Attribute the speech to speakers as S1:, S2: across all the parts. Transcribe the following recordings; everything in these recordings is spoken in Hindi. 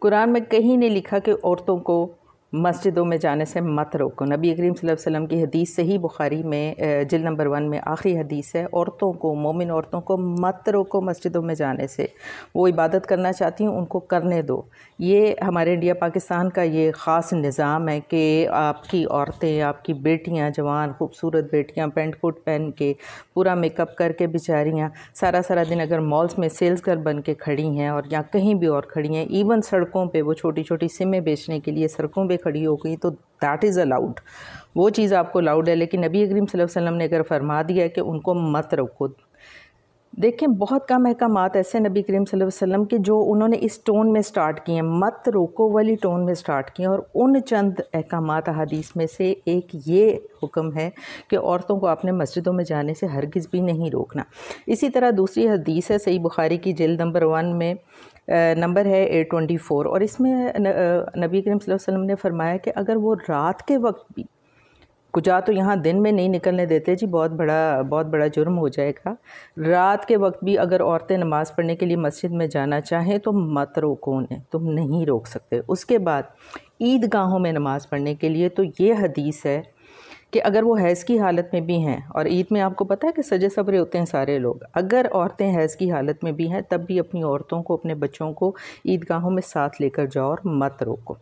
S1: कुरान में कहीं नहीं लिखा कि औरतों को मस्जिदों में जाने से मत रोको नबी करीम वसल्लम की हदीस से ही बुखारी में जिल नंबर वन में आखिरी हदीस है औरतों को मोमिन औरतों को मत रोको मस्जिदों में जाने से वो इबादत करना चाहती हूँ उनको करने दो ये हमारे इंडिया पाकिस्तान का ये ख़ास निज़ाम है कि आपकी औरतें आपकी बेटियाँ जवान खूबसूरत बेटियाँ पेंट कोट पहन के पूरा मेकअप करके बेचारियाँ सारा सारा दिन अगर मॉल्स में सेल्स कर बन के खड़ी हैं और या कहीं भी और खड़ी हैं इवन सड़कों पर वो छोटी छोटी सिमें बेचने के लिए सड़कों पर खड़ी हो गई तो दैट इज़ अलाउड वो चीज़ आपको अलाउड है लेकिन नबी अलैहि वसल्लम ने अगर फरमा दिया है कि उनको मत रखो देखें बहुत कम अहकाम ऐसे नबी करीम वसल्लम के जो उन्होंने इस टोन में स्टार्ट किए हैं मत रोको वाली टोन में स्टार्ट किए और उन चंद अहकाम अदीस में से एक ये हुक्म है कि औरतों को अपने मस्जिदों में जाने से हरगिज़ भी नहीं रोकना इसी तरह दूसरी हदीस है सही बुखारी की जेल नंबर वन में नंबर है एट ट्वेंटी फ़ोर और इसमें नबी करीम वसल्लम ने फरमाया कि अगर वो रात के वक्त भी आ तो यहाँ दिन में नहीं निकलने देते जी बहुत बड़ा बहुत बड़ा जुर्म हो जाएगा रात के वक्त भी अगर औरतें नमाज़ पढ़ने के लिए मस्जिद में जाना चाहें तो मत रोको उन्हें तुम नहीं रोक सकते उसके बाद ईदगाहों में नमाज़ पढ़ने के लिए तो ये हदीस है कि अगर वो हैज़ की हालत में भी हैं और ईद में आपको पता है कि सजे सबरे होते हैं सारे लोग अगर औरतें हैज़ की हालत में भी हैं तब भी अपनी औरतों को अपने बच्चों को ईदगाहों में साथ लेकर जाओ और मत रोको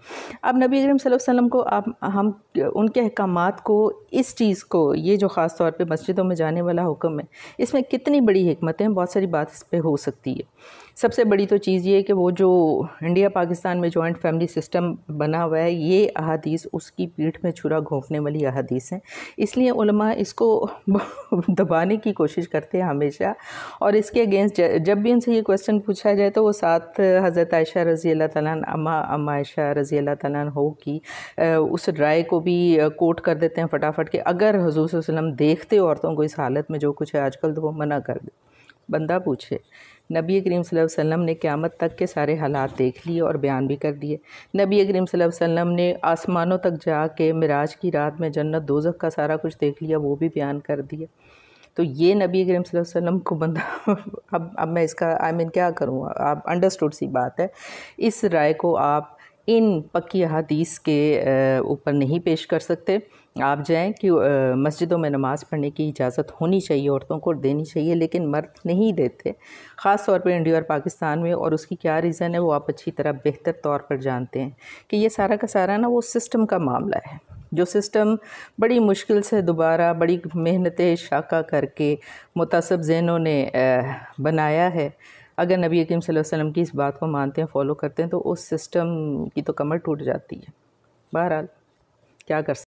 S1: अब नबी अकरम वसल्लम को आप हम उनके अहकाम को इस चीज़ को ये जो ख़ास तौर पर मस्जिदों में जाने वाला हुक्म है इसमें कितनी बड़ी हमतें हैं बहुत सारी बात इस पर हो सकती है सबसे बड़ी तो चीज़ ये कि वो जो इंडिया पाकिस्तान में जॉइंट फैमिली सिस्टम बना हुआ है ये अहादीस उसकी पीठ में छुरा घोंपने वाली अहादीस हैं हैं इसलिए इसको दबाने की कोशिश करते हैं हमेशा और इसके अगेंस्ट जब भी उनसे ये क्वेश्चन पूछा जाए तो वो साथ हज़रत आयशा रज़ी अल्लाह तला अम्मा अम्मा आयशा रज़ी अल्लाह तला हो कि उस राय को भी कोट कर देते हैं फटाफट के अगर हजूर वसलम देखते औरतों को इस हालत में जो कुछ है आजकल तो वो मना कर देते बंदा पूछे नबी करीम वसल्लम ने क़्यामत तक के सारे हालात देख लिए और बयान भी कर दिए नबी करीम वसल्लम ने आसमानों तक जा के मराज की रात में जन्नत दोजख का सारा कुछ देख लिया वो भी बयान कर दिया तो ये नबी करीम वसल्लम को बंदा अब अब मैं इसका आई I मीन mean, क्या करूँ आप अंडरस्टूड सी बात है इस राय को आप इन पक्की अदीस के ऊपर नहीं पेश कर सकते आप जाएं कि मस्जिदों में नमाज़ पढ़ने की इजाज़त होनी चाहिए औरतों को देनी चाहिए लेकिन मर्द नहीं देते ख़ास तौर पर इंडिया और पाकिस्तान में और उसकी क्या रीज़न है वो आप अच्छी तरह बेहतर तौर पर जानते हैं कि ये सारा का सारा ना वो सिस्टम का मामला है जो सिस्टम बड़ी मुश्किल से दोबारा बड़ी मेहनत शाखा करके मुतसब जहनों ने बनाया है अगर नबी अकीम वसल्लम की इस बात को मानते हैं फॉलो करते हैं तो उस सिस्टम की तो कमर टूट जाती है बहरहाल क्या कर सकते